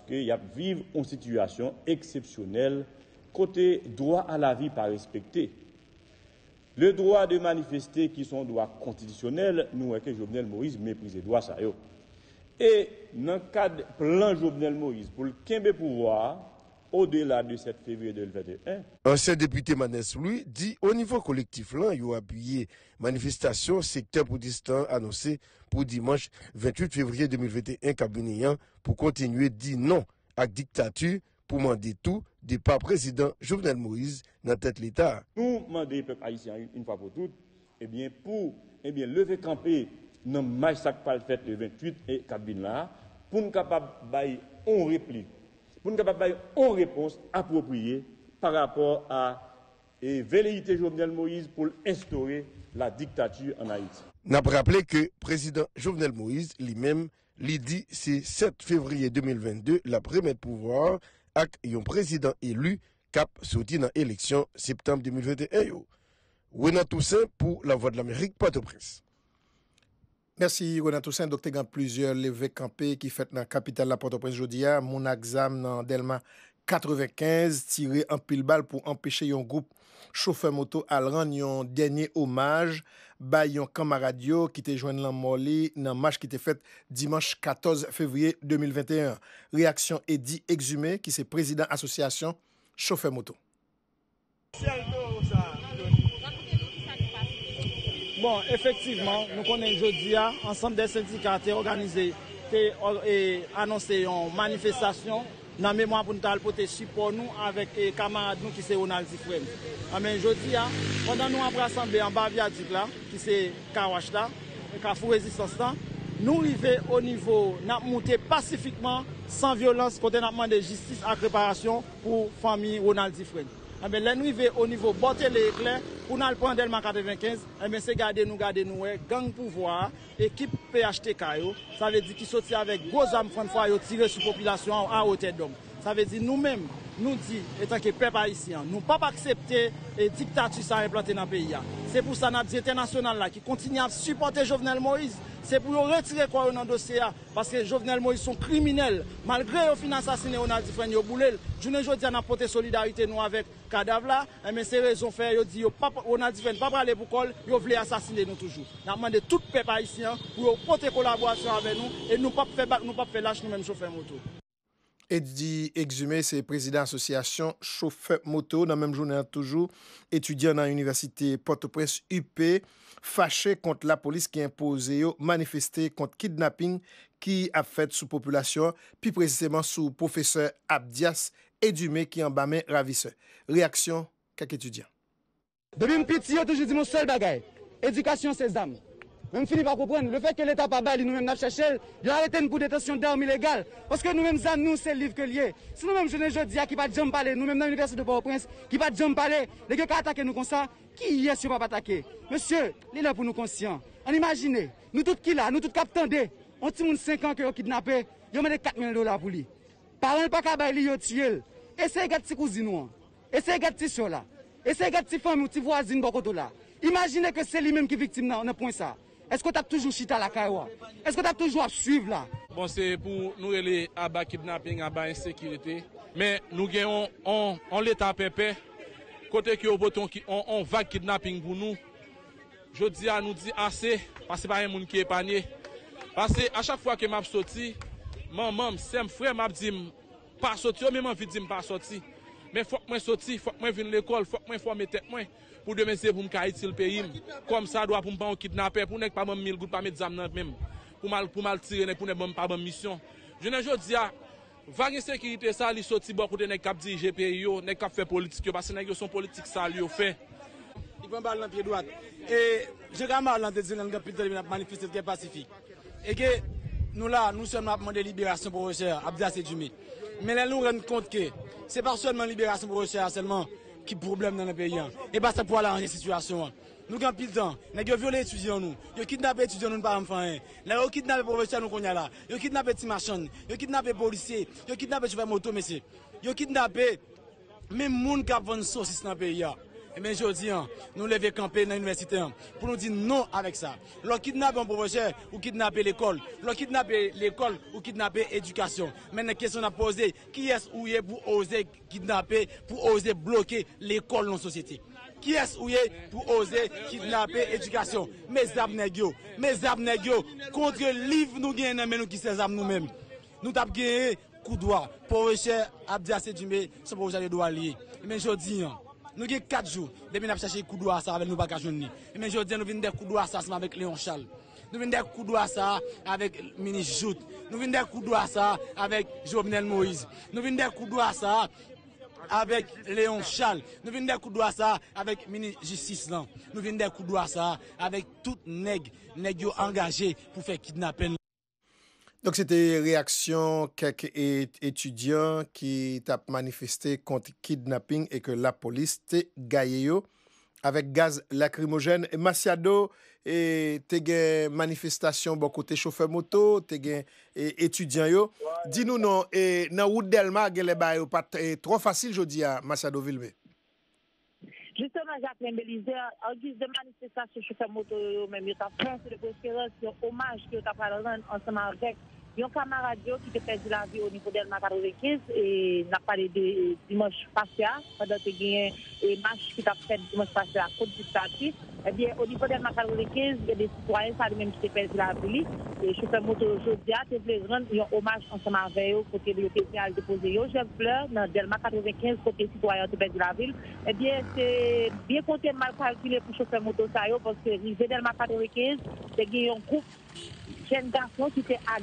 y a vivre en situation exceptionnelle côté droit à la vie pas respecté. Le droit de manifester qui sont droits constitutionnels, nous que Jovenel Moïse méprise droit ça Et dans le cadre plan Jovenel Moïse, pour le pouvoir, au-delà de 7 février 2021. Ancien député Manès Louis dit au niveau collectif là, il a appuyé manifestation secteur protestant annoncée pour dimanche 28 février 2021 cabinet, pour continuer dit non à dictature pour demander tout départ pas président Jovenel Moïse dans tête l'État. Nous le peuple haïtien une fois pour toutes, eh bien pour eh bien lever camper dans match pas le fait 28 et cabine pour nous capable bailler on réplique pour nous avoir une réponse appropriée par rapport à et velléité Jovenel Moïse pour instaurer la dictature en Haïti. N'a pas rappelé que le président Jovenel Moïse lui-même lui dit c'est 7 février 2022 la première pouvoir avec un président élu cap sorti dans l'élection septembre 2021. Renan Toussaint pour La Voix de l'Amérique, port au Mersi, Ronan Toussaint, dokte gan plizye le vekampi ki fet nan kapital la portoprense jodi a, moun aksam nan delman 95, tire an pil bal pou empeshe yon group Chauffeur Moto al ran, yon genye omaj, bay yon kamaradyo ki te jwen lan moli nan maj ki te fet dimanche 14 fevriye 2021. Reaksyon Edi Exumé ki se prezident asosyasyon Chauffeur Moto. Bon, efektivman, nou konen jodi a, ansan de syndika te organize, te anonse yon manifestasyon, nan memwa pou nou tal poteshi pou nou avek e kamarad nou ki se Ronaldi Frenz. A men jodi a, kanda nou aprasanbe an Babia Dikla ki se Kawashla, ka Fouresi Sostan, nou rive o nivou nan mouti pasifikman, san violans konten nan moun de jistis a kreparasyon pou fami Ronaldi Frenz. Lè nou i ve o nivou botè le ek lè, pou nan l'pon delman 95, mè se gade nou gade nou e, gang pouvoi, ekip PHTK yo, sa ve di ki soti avek goz am fante fwa yo tire sou popilasyon an o tè don. Sa ve di nou mèm. Nou di, etanke pep haisyen, nou pap aksepte e diktatis sa replante nan peyi ya. Se pou sa na bizete nasyonal la ki kontinye ap supporte Jovenel Moïse, se pou yo retire kwa yo nan dosye ya. Paske Jovenel Moïse son kriminel, malgre yo fin asasine Onadji Fren yo boulel. Jounen jo di an ap pote solidarite nou avek kadav la, eme se rezon fe yo di Onadji Fren pap ale pou kol, yo vle asasine nou toujou. Nan mande tout pep haisyen pou yo pote kolaborasyon ave nou, e nou pap fe bak, nou pap fe lache nou menjou fe moutou. Edi Exumé, c'est le président de l'association Chauffeur Moto, dans le même journal toujours, étudiant dans l'université Port-au-Presse-UP, fâché contre la police qui a imposé, manifesté contre kidnapping qui a fait sous population, puis précisément sous professeur Abdias Edumé qui en bat main ravisseur. Réaction, kak étudiant. De bim piti yo tou je di mou sol bagay, edukasyon se zami. Même finit par comprendre. Le fait que l'État pas bail, nous-mêmes, nous cherchons, il a arrêté de détention d'armes illégales. Parce que nous-mêmes, ça, nous, c'est le livre que lié. Si nous-mêmes, je ne dis pas qui va de parler, nous-mêmes, dans l'université de Port-au-Prince, qui va de parler, les gars qui attaquent nous comme ça, qui est sur pas attaquer? Monsieur, il est là pour nous conscients. On imagine, nous tous qui là, nous tous qui attendons, on petit monde 5 ans qui ont kidnappé, ils ont mis 4 de dollars pour lui. Parents pas qu'à bailler, ils ont tué. Essayez de garder cousins, hein. essayez de garder là, essayez de garder famille ou petits voisins, là. Imaginez que c'est lui-même qui est victime On n'a point ça. Esko tap toujou chita la kaywa? Esko tap toujou ap suiv la? Bon, se pou nou ele aba kidnapping, aba insekirité, men nou gen yon, on let ap epè, kote ki yo boton ki yon, on vague kidnapping bou nou. Je di a nou di ase, pasi pa yon moun ki e panye. Pase, a chak fwa ke map soti, man man, sem fwe map di m pa soti, yo mi man vi di m pa soti. Men fòk mwen soti, fòk mwen vin l'ekol, fòk mwen fòk mwen tek mwen pou demen se pou m ka iti l'perim. Kom sa, dwa pou m pa an kitnapè, pou nek pa mwen mil, pou mwen pa mwen dizam nan mèm, pou m al tire, pou nek pa mwen mission. Je ne jò diya, vage sekirite sa li soti bòk ou de nek kap di IGP yo, nek kap fe politik yo, basi nek yo son politik sa li yo fe. Ipon bal lan piye dwat. E, jè gaman lan te zi nan kap pitele mi nan manifestet ke pacifik. E ke nou la, nou seman ap mwen de liberasyon pou rojèr, ap zase di mi Men lè loun rend kont ke se par sol men liberasyon pou rechè anselman ki problem nan apè yon. E ba se pou ala anjen situasyon an. Nou kan pil tan, nèk yo viole etsujyon nou, yo kidnap etsujyon nou nan param fanyen, lè yo kidnap e profesyon nou konyala, yo kidnap etsi machon, yo kidnap e polisi, yo kidnap etsufè motivo mesè, yo kidnap etse men moun kapvan sosis nan apè yon. mais eh je dis, hein, nous lever camper dans l'université hein, pour nous dire non avec ça. Le kidnapper un professeur ou kidnapper l'école, le kidnapper l'école ou kidnapper l'éducation. Maintenant, question à poser, qui est-ce où est pour oser kidnapper, pour oser bloquer l'école dans la société? Qui est-ce où est pour oser kidnapper l'éducation? Mes sont mes âmes, contre livre nous gagnons, mais nous qui sommes nous-mêmes. Nous avons gagné coup de doigt. Pour rechercher Abdiassé Dumé, ce pour rechercher les doigts Mais je dis, hein, nous avons 4 jours depuis nous avons cherché de ça avec nous pas Aujourd'hui, Mais nous venons des coups de ça avec Léon Charles. Nous venons des coups de ça avec ministre Jout. Nous venons des coups de ça avec Jovenel Moïse. Nous venons des coups de ça avec Léon Charles. Nous venons des coups de ça avec ministre Justice. Nous venons des coups de ça avec tout nègre, nègre engagé pour faire kidnapper. Donc, c'était réaction quelques étudiants qui t'a manifesté contre kidnapping et que la police t'a gagné avec gaz lacrymogène. Et Maciado, et une manifestation bon côté chauffeur moto, t'es étudiants. étudiant Dis-nous non, et dans route les pas trop facile je dis à Maciado Vilme. Je sè mè jè apè mè lise, an gis de mè lise sè chè chè fè mè mè mè mè ta fè, sè le gò skè rè, sè yo omaj ki yo ta parè rè, an sè mè an jè. y a un camarade qui a perdu la vie au niveau d'Elma 95 et n'a parlé de euh, dimanche passé, hein, pendant que y a un match qui a fait dimanche passé à côté du statut et eh bien, au niveau d'Elma 95, il y a des citoyens, même qui perdu la vie. Et chauffeur-moteur moto aujourd'hui, je voulais rendre un hommage ensemble avec eux, côté de l'hôpital déposé. Je pleure dans Delma 95, pour les citoyens de perdu la ville. C'est eh bien, c'est bien mal calculé pour chauffeur moto ça, parce que l'arrivée Delma 95, c'est un groupe de jeunes garçons qui était à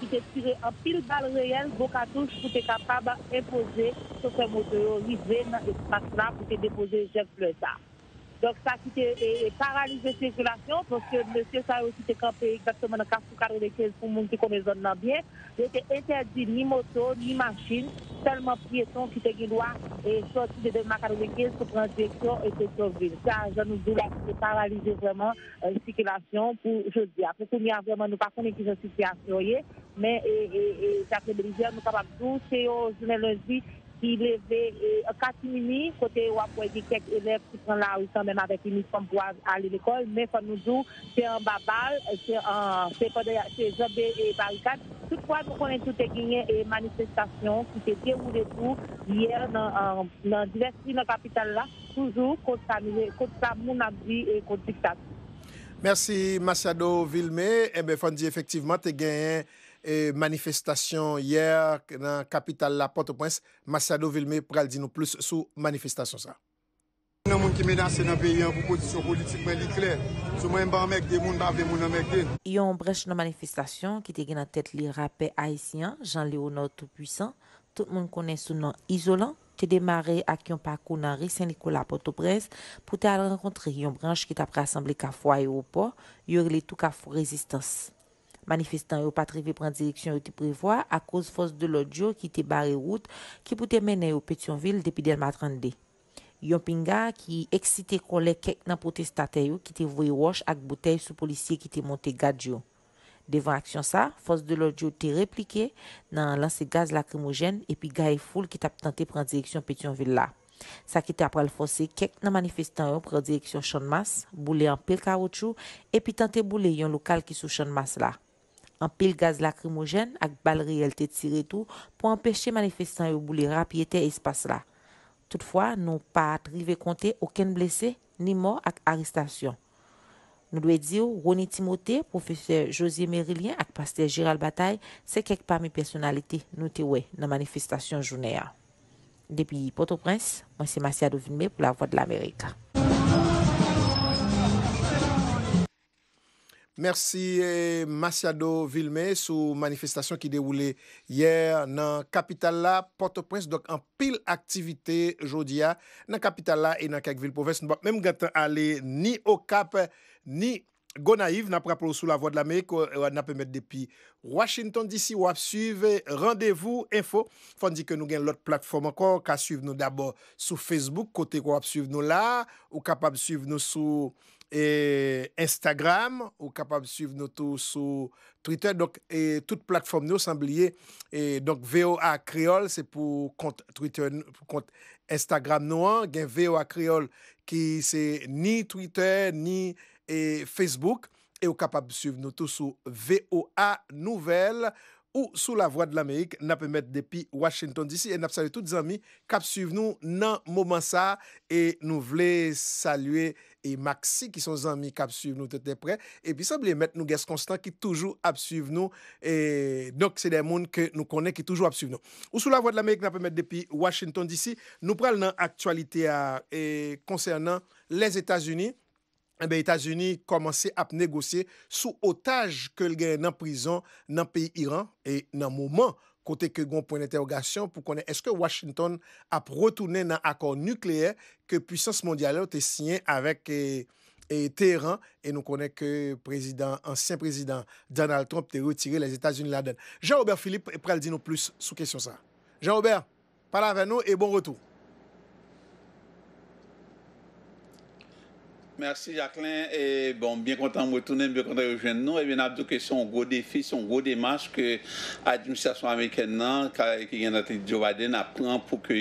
qui te tiré en pile balle réelle, vos cartouches, pour te capable d'imposer sur ce moteur, arriver dans l'espace-là pour te déposer les chefs de Donc, ça qui paralyser paralysé la circulation, parce que monsieur Sayo aussi était campé exactement dans le casque 95 pour monde qui connaît zone dans bien, il était interdit ni moto, ni machine, seulement piéton qui était guidoua et sortie de demain pour prendre direction et se sauver. Ça, je nous dis là, c'est paralysé vraiment euh, la circulation pour jeudi. Après, il le a vraiment, nous ne pas qui la situation mais et et nous sommes capables de tous, c'est au lundi, qui levait en 4 minutes, côté où il y a quelques élèves qui sont là, ils sont même avec une femme pour aller à l'école, mais pour nous, c'est un babal, c'est un job et barricade. Toutefois, nous connaissons toutes les manifestations et manifestations qui s'est tout hier euh, dans diverses villes de la capitale, toujours contre la mounabdi et contre la dictature. Merci, Machado Vilme. Eh bien, dire effectivement, tu as gagné. E manifestasyon yer nan kapital la Port-au-Prince, Masado Vilmé pral di nou plus sou manifestasyon sa. Yon brech nan manifestasyon ki te gen nan tet li rapè Haitien, Jean-Léonard Tout-Puissant, tout moun konen sou nan isolant, te demare ak yon parkou nan Riss, Saint-Nicolas, Port-au-Prince, pou te al renkontre yon branche ki te apre asemble ka foye ou po, yon li tou ka fo rezistansi. Manifestan yo patreve pren direksyon yo te prevoa a koz fos de lor diyo ki te bare route ki pou te mene yo Petionville depi del matrande. Yon pinga ki eksite kolek kek nan protestate yo ki te vwey wosh ak botey sou polisye ki te monte gade yo. Devan aksyon sa, fos de lor diyo te replike nan lansi gaz lakrimogen epi gaye foul ki tap tante pren direksyon Petionville la. Sa ki te aprel fose kek nan manifestan yo pren direksyon Chonmas, boule an pel karoutchou epi tante boule yon lokal ki sou Chonmas la. An pil gaz lakrimojen ak bal realte ti retou pou anpeche manifestan yo bou li rapyete espas la. Toutfwa, nou pa atrive konte oken blese ni mor ak aristasyon. Nou dwe diyo, Roni Timote, profeseur Josie Merilien ak paste Jiral Bataille se kek pa mi personalite nou te we nan manifestasyon jounè a. Depi Port-au-Prince, mwen se mase a dovinme pou la voit de l'Amerika. Mersi eh, Masiado Vilme sou manifestasyon ki de oule yer nan kapital la Port-au-Prince. Dok an pil aktivite jodi ya nan kapital la e nan kak vilpoves. Nou bak menm gata ale ni Okap ni Gonaiv na prapolo sou la Voix de l'Amerik. Ou an apemet depi Washington DC ou ap suive Rendez-vous Info. Fondi ke nou gen lot platform akor ka suive nou dabor sou Facebook. Kote kwa ap suive nou la ou kap ap suive nou sou... E Instagram, ou kapab suiv nou tou sou Twitter, et tout plateforme nou, V.O.A. Kriol, c'est pour compte Instagram nou, V.O.A. Kriol, ni Twitter, ni e, Facebook, e ou kapab suiv nou tou sou V.O.A. Nouvel, Ou sou la vwa de l'Amerik, nap emet depi Washington D.C. E nap salwe tout zami kap suiv nou nan mouman sa E nou vle salwe e Maxi ki son zami kap suiv nou tete pre E pi sab li emet nou ges konstant ki toujou ap suiv nou E nok se de moun ke nou konen ki toujou ap suiv nou Ou sou la vwa de l'Amerik, nap emet depi Washington D.C. Nou pral nan aktualite euh, a konsernan les Etats-Unis Eh ben, Etats-Unis komanse ap negosye sou otaj ke l gen nan prizon nan peyi Iran e nan mouman kote ke goun pou n'interrogasyon pou konen eske Washington ap rotounen nan akor nukleer ke pwisans mondialen ou te sinyen avek eh, eh, Teheran e nou konen ke ansyen prezident Donald Trump te retire les Etats-Unis la den. Jean-Aubert Philippe e pral di nou plus sou kesyon sa. Jean-Aubert, pala ven nou e bon rotou. Merci Jacqueline. Et bon, bien content de retourner, bien content de rejoindre nous. Et bien, Abdou, que c'est un gros défi, c'est un gros démarche que l'administration américaine, qui est Joe Biden, apprend pour que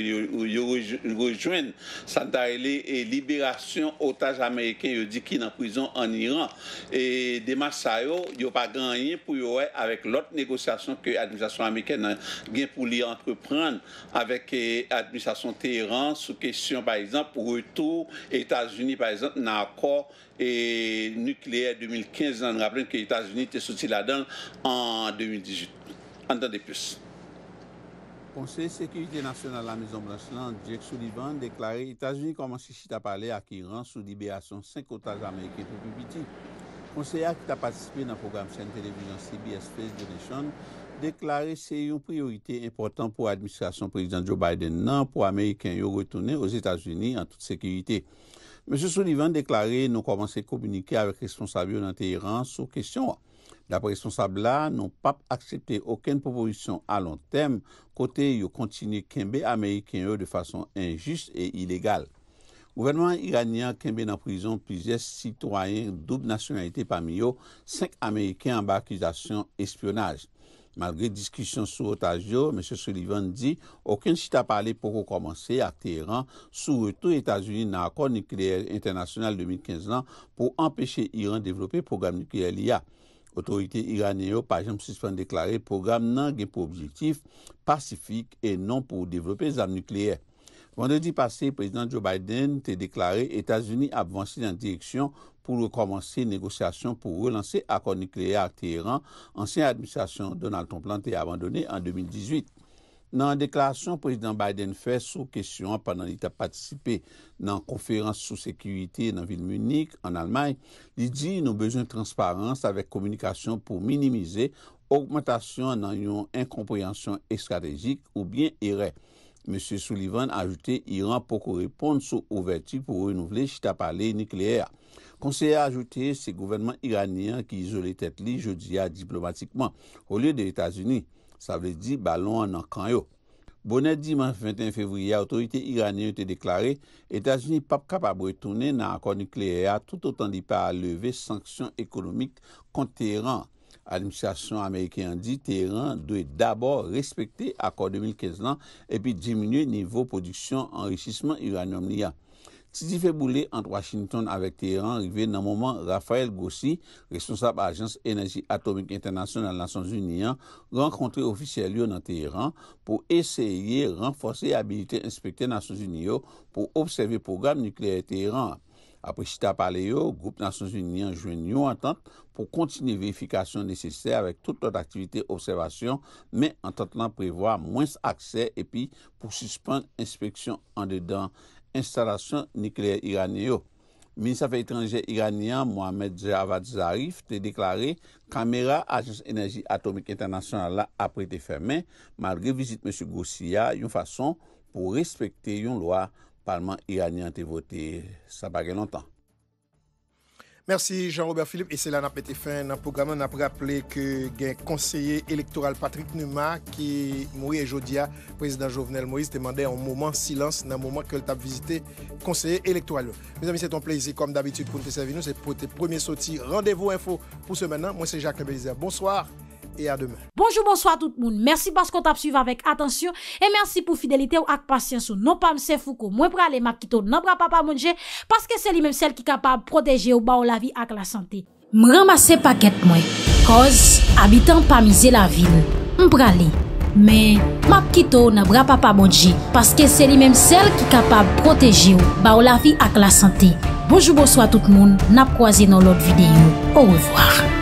rejoigne Santarelli et libération otage américain, il dit qu'il est en prison en Iran. Et démarche ça, il n'y a pas gagné pour avec l'autre négociation que l'administration américaine a pour lui entreprendre avec eh, l'administration Téhéran sous question, par exemple, retour États-Unis, par exemple, dans akor et nucléer 2015 nan rappelant ke Etats-Unis te souti la dan en 2018. Antande plus. Conseil Sécurité Nationale à la Maison Blanche-Lande, Djek Souli-Ban, Deklaré Etats-Unis commencé si ta pale akirant sou libé à son 5 otage amériké tout plus petit. Conseil akit a participé nan programme chène télévision CBS Face Donation, Deklaré se yon priorité important pou administrasyon président Joe Biden nan pou amérikèn yo retourné aux Etats-Unis en toute sécurité. M. Sounivan deklaré nou komanse komunike avèk responsabè ou nan teheran sou kèsyon wò. Dapè responsabè la, nou pap akseptè ouken popolisyon a lon tem, kote yo kontinye kembe amèyken yo de fason enjus et ilégal. Gouvernement iranien kembe nan prizon plizè sitoyen doub nationalité pamiyo, 5 amèyken ambakizasyon espionaj. Malgre diskisyon sou otaj yo, M. Sullivan di, okyen chita pale pou kou komanse a Teheran, sou reto Etasuni nan akor nukleer internasyonal 2015 nan pou empeshe Iran devlope program nukleer liya. Otorite Iran yo, pajam, suspande deklare program nan gepo objektif pasifik e non pou devlope zam nukleer. Vande di pase, Prezident Joe Biden te deklare Etasuni avansi nan direksyon pou rekomansi negosyasyon pou relansi akorde nikleye ak Teheran, ansyen administasyon Donald Trump lante abandonne an 2018. Nan deklarasyon, prezident Biden fè sou kesyon panan lita patisipe nan konferans sou sekywite nan vil Munik, an Almany, li di nou bezoun transparans avèk komunikasyon pou minimize augmantasyon nan yon enkomprayansyon ekstratejik ou bien erè. M. Sullivan ajoute Iran poko reponde sou overti pou renouvle chita pale nikleye ak. Konseye a ajoute se gouvennman iranien ki izole tet li jodi ya diplomatikman, ou liye de Etats-Unis, sa vle di balon nan kanyo. Bonet diman 21 fevriya, otorite iranien yote deklare, Etats-Unis pap kapabwe toune nan akor nukleya tout otan di pa aleve sanksyon ekonomik kon Teheran. Administrasyon Ameriken di, Teheran dwe dabor respekte akor 2015 lan epi diminye nivou produksyon enrischisman iranian liya. Si di fe boule ant Washington avek Teheran, rive nan mouman Rafael Gossi, responsable agens Enerji Atomik Internasyon nan Lansons Uniyan, renkontre ofisyel yo nan Teheran pou esye renforser yabilite inspekte Lansons Uniyan pou obseve program nukleer Teheran. Aprechita pale yo, group Lansons Uniyan jwen yo antant pou kontine veifikasyon neseser avek toutot aktivite observasyon, men antant lan prevoa mwens akse epi pou suspende inspeksyon an dedan. Instalasyon nikleer iranye yo. Minisafi etranje iranye, Mohamed Javad Zarif, te deklare kamera Ajens Enerji Atomik Internasyonale la apre te ferme malre vizite M. Goussia yon fason pou respekte yon loa palman iranye antevote sabage lontan. Merci Jean-Robert Philippe. Et c'est là qu'on a fin dans le programme. On a rappelé que le conseiller électoral Patrick Numa, qui mourit aujourd'hui, président Jovenel Moïse, demandait un moment silence dans le moment le a visité conseiller électoral. Mes amis, c'est un plaisir, comme d'habitude, pour nous servir. c'est pour tes premiers sorties. Rendez-vous info pour ce maintenant. Moi, c'est Jacques Belizer. Bonsoir. bonjou bonsoit tout moun mersi bas kon tap suyve avek atensyon e mersi pou fidelite ou ak pasyanson nou pa mse fou ko mwen prale mapkito nan bra papamonje paske se li menm sel ki kapab proteje ou ba ou la vi ak la sante m ramase paket mwen koz abitan pa mize la vil m prale men mapkito nan bra papamonje paske se li menm sel ki kapab proteje ou ba ou la vi ak la sante bonjou bonsoit tout moun nap kwa zi nou lot videyo ou revoar